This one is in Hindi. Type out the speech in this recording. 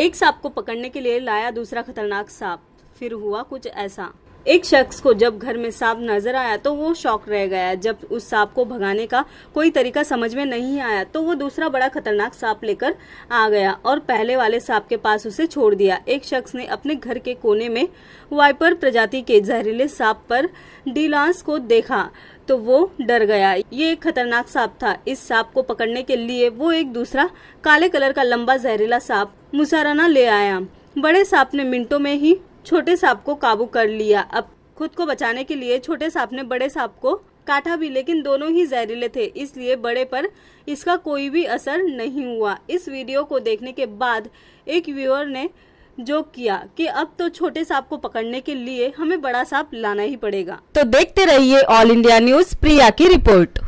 एक सांप को पकड़ने के लिए लाया दूसरा खतरनाक सांप फिर हुआ कुछ ऐसा एक शख्स को जब घर में सांप नजर आया तो वो शौक रह गया जब उस सांप को भगाने का कोई तरीका समझ में नहीं आया तो वो दूसरा बड़ा खतरनाक सांप लेकर आ गया और पहले वाले सांप के पास उसे छोड़ दिया एक शख्स ने अपने घर के कोने में वाइपर प्रजाति के जहरीले सांप पर डीलांस को देखा तो वो डर गया ये एक खतरनाक सांप था इस सांप को पकड़ने के लिए वो एक दूसरा काले कलर का लंबा जहरीला सांप मुसाराना ले आया बड़े सांप ने मिनटों में ही छोटे सांप को काबू कर लिया अब खुद को बचाने के लिए छोटे सांप ने बड़े सांप को काटा भी लेकिन दोनों ही जहरीले थे इसलिए बड़े पर इसका कोई भी असर नहीं हुआ इस वीडियो को देखने के बाद एक व्यूअर ने जो किया कि अब तो छोटे सांप को पकड़ने के लिए हमें बड़ा सांप लाना ही पड़ेगा तो देखते रहिए ऑल इंडिया न्यूज प्रिया की रिपोर्ट